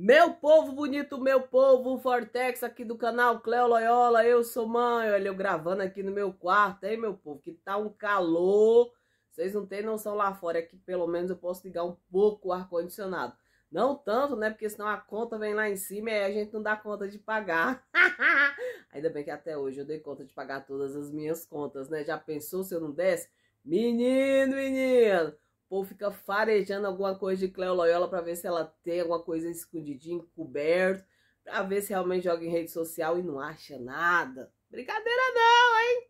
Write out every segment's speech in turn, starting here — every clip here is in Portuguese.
Meu povo bonito, meu povo, Fortex aqui do canal Cleo Loyola, eu sou mãe, olha eu gravando aqui no meu quarto, hein meu povo, que tá um calor, vocês não têm noção lá fora, é que pelo menos eu posso ligar um pouco o ar-condicionado, não tanto né, porque senão a conta vem lá em cima e a gente não dá conta de pagar, ainda bem que até hoje eu dei conta de pagar todas as minhas contas né, já pensou se eu não desse? Menino, menino! povo fica farejando alguma coisa de Cleo Loyola para ver se ela tem alguma coisa escondidinha, coberto, para ver se realmente joga em rede social e não acha nada. Brincadeira não, hein?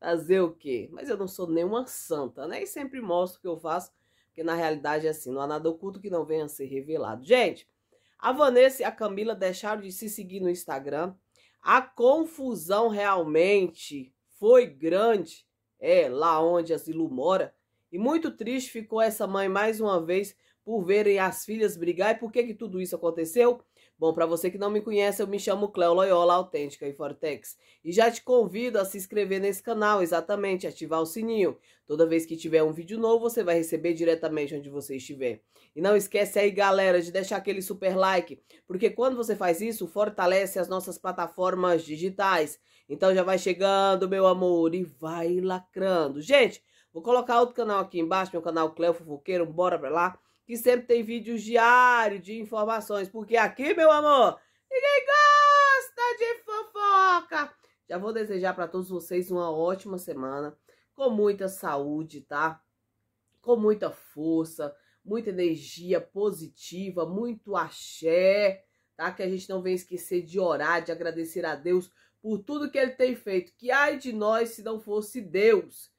Fazer o quê? Mas eu não sou nenhuma santa, né? E sempre mostro o que eu faço, porque na realidade é assim, não há nada oculto que não venha a ser revelado. Gente, a Vanessa e a Camila deixaram de se seguir no Instagram. A confusão realmente foi grande. É, lá onde a Zilu mora, e muito triste ficou essa mãe mais uma vez por verem as filhas brigar. E por que, que tudo isso aconteceu? Bom, para você que não me conhece, eu me chamo Cléo Loyola Autêntica e Fortex. E já te convido a se inscrever nesse canal, exatamente, ativar o sininho. Toda vez que tiver um vídeo novo, você vai receber diretamente onde você estiver. E não esquece aí, galera, de deixar aquele super like, porque quando você faz isso, fortalece as nossas plataformas digitais. Então já vai chegando, meu amor, e vai lacrando. Gente, Vou colocar outro canal aqui embaixo, meu canal Cleo Fofoqueiro, bora pra lá. Que sempre tem vídeos diários de informações, porque aqui, meu amor, ninguém gosta de fofoca. Já vou desejar para todos vocês uma ótima semana, com muita saúde, tá? Com muita força, muita energia positiva, muito axé, tá? Que a gente não venha esquecer de orar, de agradecer a Deus por tudo que ele tem feito. Que ai de nós se não fosse Deus.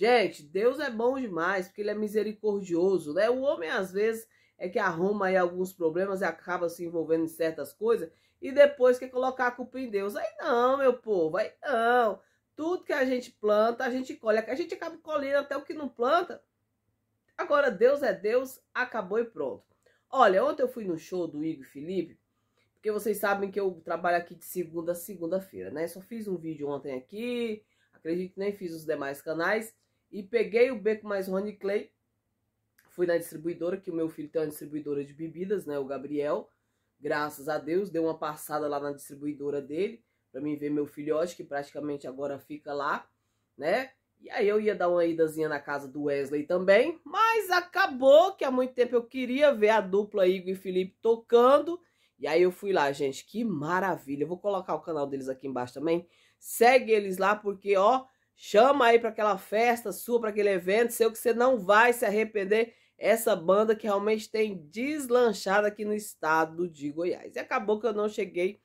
Gente, Deus é bom demais, porque ele é misericordioso, né? O homem, às vezes, é que arruma aí alguns problemas e acaba se envolvendo em certas coisas e depois quer colocar a culpa em Deus. Aí não, meu povo, aí não. Tudo que a gente planta, a gente colhe. A gente acaba colhendo até o que não planta. Agora, Deus é Deus, acabou e pronto. Olha, ontem eu fui no show do Igor e Felipe, porque vocês sabem que eu trabalho aqui de segunda a segunda-feira, né? Só fiz um vídeo ontem aqui, acredito que nem fiz os demais canais. E peguei o beco mais Rony Clay. Fui na distribuidora, que o meu filho tem uma distribuidora de bebidas, né? O Gabriel. Graças a Deus, deu uma passada lá na distribuidora dele. Pra mim ver meu filhote, que praticamente agora fica lá, né? E aí eu ia dar uma idazinha na casa do Wesley também. Mas acabou que há muito tempo eu queria ver a dupla Igor e Felipe tocando. E aí eu fui lá, gente, que maravilha. Eu vou colocar o canal deles aqui embaixo também. Segue eles lá porque, ó, Chama aí para aquela festa sua, para aquele evento o que você não vai se arrepender. Essa banda que realmente tem deslanchado aqui no estado de Goiás. E acabou que eu não cheguei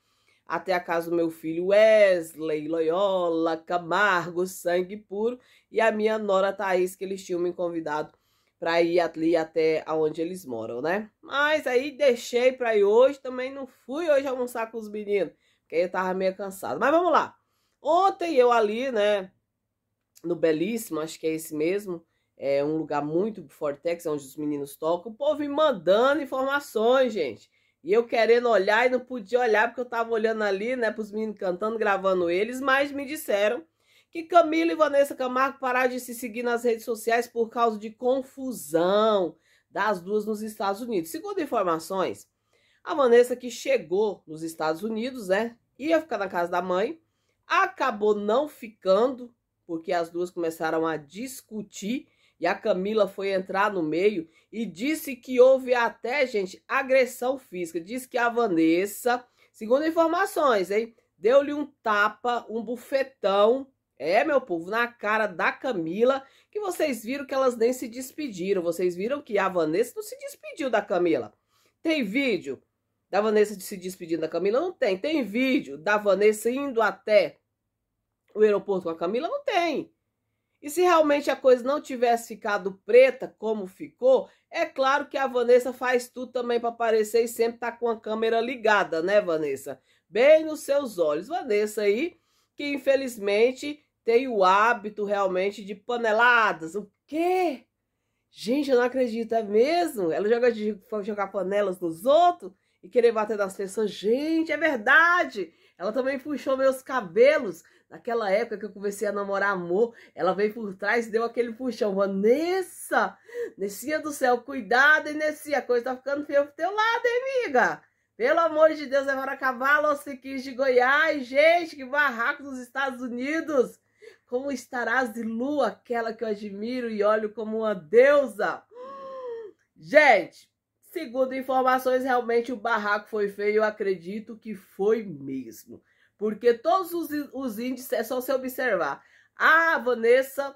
até a casa do meu filho Wesley, Loyola, Camargo, Sangue Puro e a minha nora Thaís, que eles tinham me convidado para ir ali até aonde eles moram, né? Mas aí deixei para ir hoje, também não fui hoje almoçar com os meninos, porque eu tava meio cansado. Mas vamos lá. Ontem eu ali, né, no Belíssimo, acho que é esse mesmo, é um lugar muito Fortex, é onde os meninos tocam, o povo me mandando informações, gente. E eu querendo olhar e não podia olhar, porque eu tava olhando ali, né, pros meninos cantando, gravando eles, mas me disseram que Camila e Vanessa Camargo pararam de se seguir nas redes sociais por causa de confusão das duas nos Estados Unidos. Segundo informações, a Vanessa que chegou nos Estados Unidos, né, ia ficar na casa da mãe, acabou não ficando, porque as duas começaram a discutir e a Camila foi entrar no meio e disse que houve até, gente, agressão física. disse que a Vanessa, segundo informações, hein, deu-lhe um tapa, um bufetão, é, meu povo, na cara da Camila, que vocês viram que elas nem se despediram. Vocês viram que a Vanessa não se despediu da Camila. Tem vídeo da Vanessa se despedindo da Camila? Não tem. Tem vídeo da Vanessa indo até o aeroporto com a Camila? Não tem. E se realmente a coisa não tivesse ficado preta como ficou, é claro que a Vanessa faz tudo também para aparecer e sempre tá com a câmera ligada, né, Vanessa? Bem nos seus olhos. Vanessa aí, que infelizmente tem o hábito realmente de paneladas. O quê? Gente, eu não acredito, é mesmo? Ela joga de jogar panelas nos outros e querer bater nas pessoas. Gente, é verdade! Ela também puxou meus cabelos. Naquela época que eu comecei a namorar amor, ela veio por trás e deu aquele puxão. Vanessa, Nessia do céu, cuidado, hein, Nessia? A coisa tá ficando feia pro teu lado, hein, amiga? Pelo amor de Deus, é para acabar Los Quis de Goiás. Gente, que barraco dos Estados Unidos. Como estarás de lua, aquela que eu admiro e olho como uma deusa. Gente, Segundo informações, realmente o barraco foi feio, eu acredito que foi mesmo. Porque todos os, os índices, é só se observar. A Vanessa,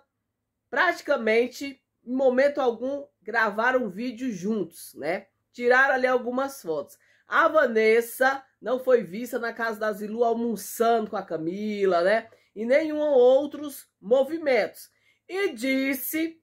praticamente, em momento algum, gravaram um vídeo juntos, né? Tiraram ali algumas fotos. A Vanessa não foi vista na casa da Zilu almoçando com a Camila, né? E nenhum outros movimentos. E disse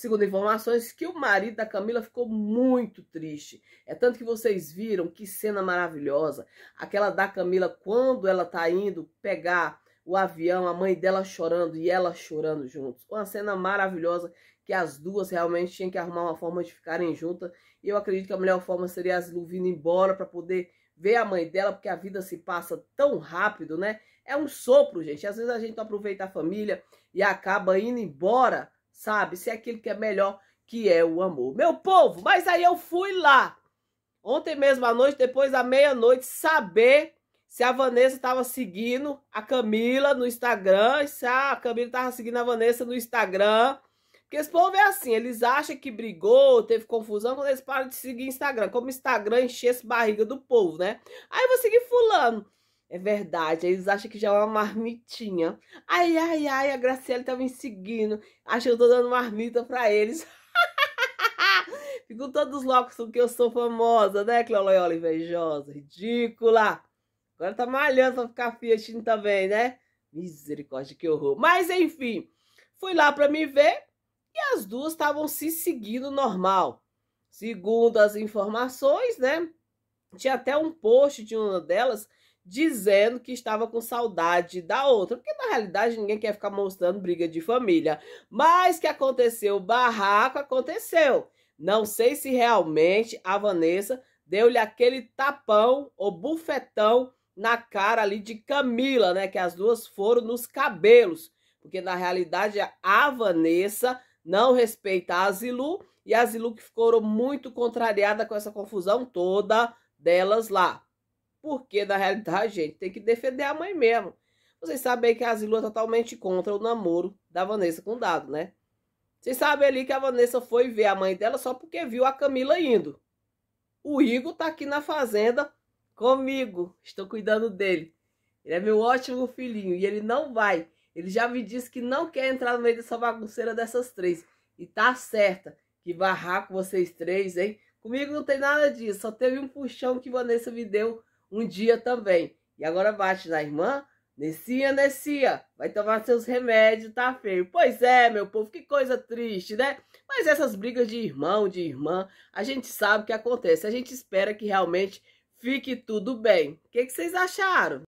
segundo informações, que o marido da Camila ficou muito triste. É tanto que vocês viram que cena maravilhosa. Aquela da Camila, quando ela tá indo pegar o avião, a mãe dela chorando e ela chorando juntos. Uma cena maravilhosa que as duas realmente tinham que arrumar uma forma de ficarem juntas. E eu acredito que a melhor forma seria as Lu vindo embora para poder ver a mãe dela, porque a vida se passa tão rápido, né? É um sopro, gente. Às vezes a gente aproveita a família e acaba indo embora sabe? Se é aquilo que é melhor, que é o amor. Meu povo, mas aí eu fui lá. Ontem mesmo à noite, depois da meia-noite, saber se a Vanessa estava seguindo a Camila no Instagram, se a Camila estava seguindo a Vanessa no Instagram. Porque esse povo é assim, eles acham que brigou, teve confusão, quando eles param de seguir Instagram. Como Instagram essa barriga do povo, né? Aí eu vou seguir fulano. É verdade, eles acham que já é uma marmitinha. Ai, ai, ai, a Graciela tá me seguindo. Acha que eu tô dando marmita pra eles. Ficam todos loucos porque eu sou famosa, né, Cleoloiola invejosa, ridícula. Agora tá malhando pra ficar Fiat também, né? Misericórdia, que horror. Mas enfim, fui lá pra me ver e as duas estavam se seguindo normal. Segundo as informações, né? Tinha até um post de uma delas dizendo que estava com saudade da outra, porque na realidade ninguém quer ficar mostrando briga de família. Mas que aconteceu, barraco aconteceu. Não sei se realmente a Vanessa deu-lhe aquele tapão ou bufetão na cara ali de Camila, né, que as duas foram nos cabelos, porque na realidade a Vanessa não respeita a Zilu e a Zilu que ficou muito contrariada com essa confusão toda delas lá. Porque, na realidade, gente, tem que defender a mãe mesmo. Vocês sabem que a Zilu é totalmente contra o namoro da Vanessa com o Dado, né? Vocês sabem ali que a Vanessa foi ver a mãe dela só porque viu a Camila indo. O Igor tá aqui na fazenda comigo. Estou cuidando dele. Ele é meu ótimo filhinho e ele não vai. Ele já me disse que não quer entrar no meio dessa bagunceira dessas três. E tá certa que barraco vocês três, hein? Comigo não tem nada disso. Só teve um puxão que Vanessa me deu um dia também. E agora bate na irmã, Nessia, Nessia, vai tomar seus remédios, tá feio. Pois é, meu povo, que coisa triste, né? Mas essas brigas de irmão, de irmã, a gente sabe o que acontece. A gente espera que realmente fique tudo bem. O que, que vocês acharam?